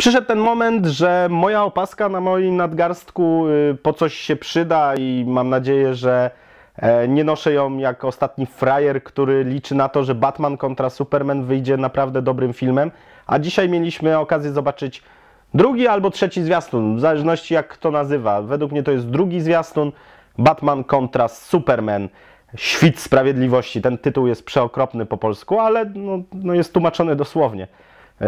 Przyszedł ten moment, że moja opaska na moim nadgarstku y, po coś się przyda i mam nadzieję, że e, nie noszę ją jak ostatni frajer, który liczy na to, że Batman kontra Superman wyjdzie naprawdę dobrym filmem. A dzisiaj mieliśmy okazję zobaczyć drugi albo trzeci zwiastun, w zależności jak kto nazywa. Według mnie to jest drugi zwiastun Batman kontra Superman. Świt Sprawiedliwości. Ten tytuł jest przeokropny po polsku, ale no, no jest tłumaczony dosłownie. Yy,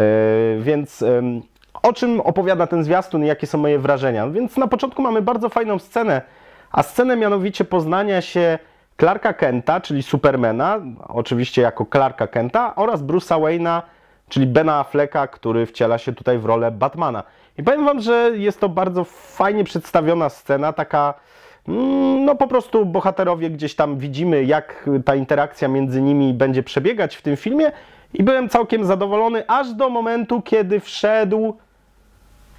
więc... Yy, o czym opowiada ten zwiastun i jakie są moje wrażenia. Więc na początku mamy bardzo fajną scenę, a scenę mianowicie poznania się Clarka Kenta, czyli Supermana, oczywiście jako Clarka Kenta, oraz Bruce'a Wayne'a, czyli Bena Afflecka, który wciela się tutaj w rolę Batmana. I powiem Wam, że jest to bardzo fajnie przedstawiona scena, taka mm, no po prostu bohaterowie gdzieś tam widzimy, jak ta interakcja między nimi będzie przebiegać w tym filmie i byłem całkiem zadowolony, aż do momentu, kiedy wszedł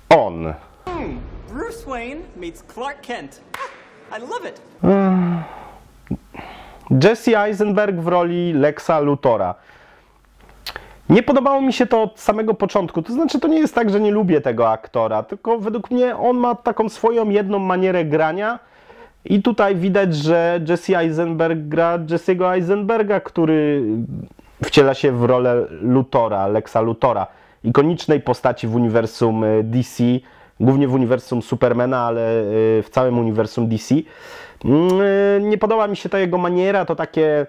on. Hmm, Bruce Wayne meets Clark Kent. I love it. Hmm. Jesse Eisenberg w roli Lexa Luthora. Nie podobało mi się to od samego początku. To znaczy, to nie jest tak, że nie lubię tego aktora, tylko według mnie on ma taką swoją jedną manierę grania. I tutaj widać, że Jesse Eisenberg gra Jesse'ego Eisenberga, który wciela się w rolę Lutora, Lexa Lutora, ikonicznej postaci w uniwersum e, DC, głównie w uniwersum Supermana, ale e, w całym uniwersum DC. Mm, e, nie podoba mi się ta jego maniera, to takie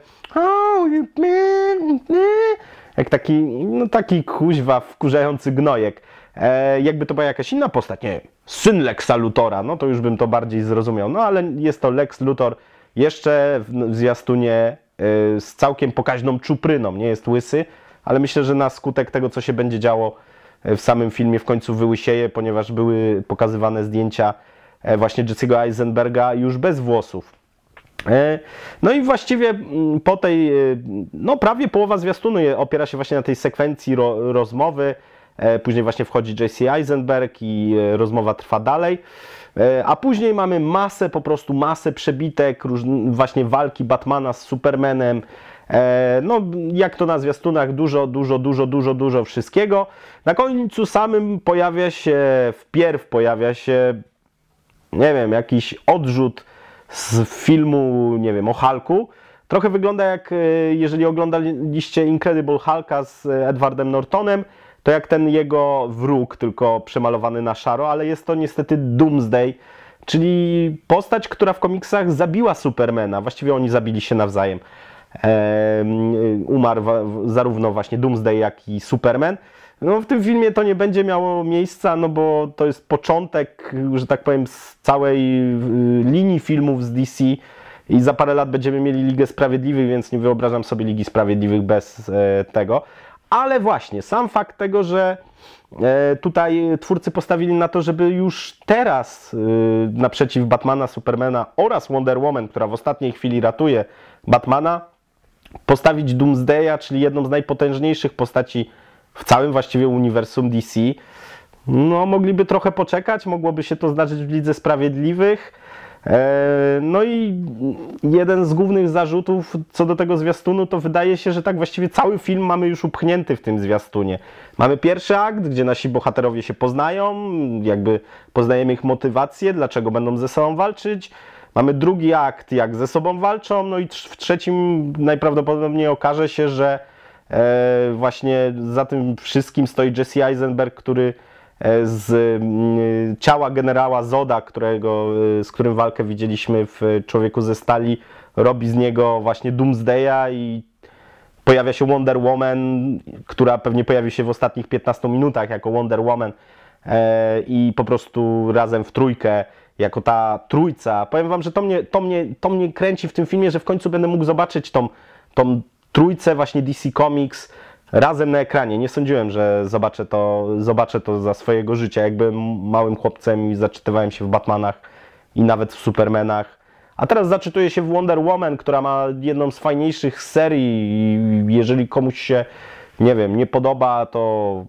jak taki, no taki kuźwa wkurzający gnojek. E, jakby to była jakaś inna postać, nie syn Lexa Lutora, no to już bym to bardziej zrozumiał. No ale jest to Lex Luthor jeszcze w zwiastunie Y, z całkiem pokaźną czupryną, nie jest łysy, ale myślę, że na skutek tego, co się będzie działo y, w samym filmie, w końcu wyłysieje, ponieważ były pokazywane zdjęcia y, właśnie Jesse'ego Eisenberga już bez włosów. No i właściwie mm, po tej, no prawie połowa zwiastunu opiera się właśnie na tej sekwencji ro rozmowy, E, później właśnie wchodzi JC Eisenberg i e, rozmowa trwa dalej. E, a później mamy masę, po prostu masę przebitek, właśnie walki Batmana z Supermanem. No, jak to na zwiastunach, dużo, dużo, dużo, dużo, dużo wszystkiego. Na końcu samym pojawia się, wpierw pojawia się, nie wiem, jakiś odrzut z filmu, nie wiem, o Hulku. Trochę wygląda jak, jeżeli oglądaliście Incredible Hulka z Edwardem Nortonem, to jak ten jego wróg, tylko przemalowany na szaro, ale jest to niestety Doomsday, czyli postać, która w komiksach zabiła Supermana. Właściwie oni zabili się nawzajem. umarł zarówno właśnie Doomsday, jak i Superman. No, w tym filmie to nie będzie miało miejsca, no bo to jest początek, że tak powiem, z całej y, linii filmów z DC i za parę lat będziemy mieli Ligę Sprawiedliwych, więc nie wyobrażam sobie Ligi Sprawiedliwych bez e, tego. Ale właśnie, sam fakt tego, że e, tutaj twórcy postawili na to, żeby już teraz e, naprzeciw Batmana, Supermana oraz Wonder Woman, która w ostatniej chwili ratuje Batmana, postawić Doomsdaya, czyli jedną z najpotężniejszych postaci w całym właściwie uniwersum DC. No, mogliby trochę poczekać, mogłoby się to zdarzyć w Lidze Sprawiedliwych. E, no i jeden z głównych zarzutów co do tego zwiastunu, to wydaje się, że tak właściwie cały film mamy już upchnięty w tym zwiastunie. Mamy pierwszy akt, gdzie nasi bohaterowie się poznają, jakby poznajemy ich motywację, dlaczego będą ze sobą walczyć. Mamy drugi akt, jak ze sobą walczą, no i w trzecim najprawdopodobniej okaże się, że e, właśnie za tym wszystkim stoi Jesse Eisenberg, który E, z mm, e, ciała generała Zoda, którego, e, z którym walkę widzieliśmy w Człowieku ze Stali, robi z niego właśnie Doomsdaya i pojawia się Wonder Woman, która pewnie pojawi się w ostatnich 15 minutach jako Wonder Woman i po prostu razem w trójkę jako ta trójca. Powiem Wam, że to mnie, to mnie, to mnie kręci w tym filmie, że w końcu będę mógł zobaczyć tą, tą trójcę właśnie DC Comics, razem na ekranie. Nie sądziłem, że zobaczę to, zobaczę to za swojego życia. Jakbym małym chłopcem i zaczytywałem się w Batmanach i nawet w Supermanach. A teraz zaczytuję się w Wonder Woman, która ma jedną z fajniejszych serii. Jeżeli komuś się, nie wiem, nie podoba, to.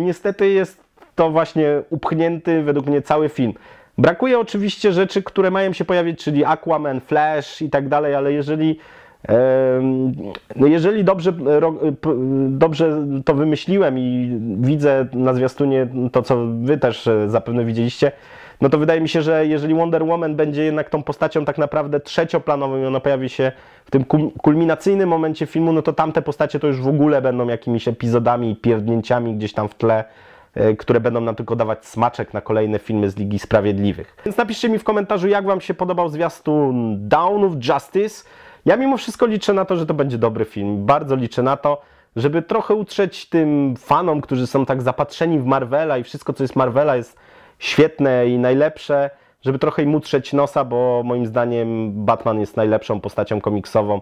Niestety jest to właśnie upchnięty według mnie cały film. Brakuje oczywiście rzeczy, które mają się pojawić, czyli Aquaman, Flash i tak dalej, ale jeżeli no jeżeli dobrze, e, e, dobrze to wymyśliłem i widzę na zwiastunie to, co wy też e, zapewne widzieliście, no to wydaje mi się, że jeżeli Wonder Woman będzie jednak tą postacią tak naprawdę trzecioplanową i ona pojawi się w tym kulminacyjnym momencie filmu, no to tamte postacie to już w ogóle będą jakimiś epizodami, pierdnięciami gdzieś tam w tle, które będą nam tylko dawać smaczek na kolejne filmy z Ligi Sprawiedliwych. Więc napiszcie mi w komentarzu, jak Wam się podobał zwiastun Down of Justice. Ja mimo wszystko liczę na to, że to będzie dobry film. Bardzo liczę na to, żeby trochę utrzeć tym fanom, którzy są tak zapatrzeni w Marvela i wszystko, co jest Marvela, jest świetne i najlepsze, żeby trochę im utrzeć nosa, bo moim zdaniem Batman jest najlepszą postacią komiksową,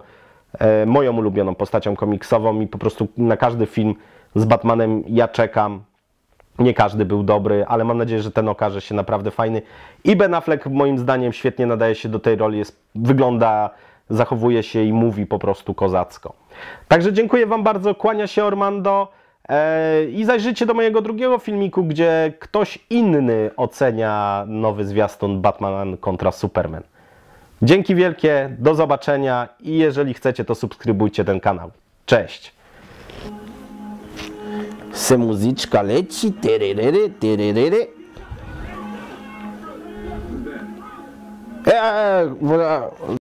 e, moją ulubioną postacią komiksową i po prostu na każdy film z Batmanem ja czekam. Nie każdy był dobry, ale mam nadzieję, że ten okaże się naprawdę fajny. I Ben Affleck moim zdaniem świetnie nadaje się do tej roli, jest, wygląda zachowuje się i mówi po prostu kozacko. Także dziękuję Wam bardzo, kłania się Ormando e, i zajrzyjcie do mojego drugiego filmiku, gdzie ktoś inny ocenia nowy zwiastun Batman kontra Superman. Dzięki wielkie, do zobaczenia i jeżeli chcecie, to subskrybujcie ten kanał. Cześć! Se muzyczka leci, tyryryry, tyryryry. Eee, e, e,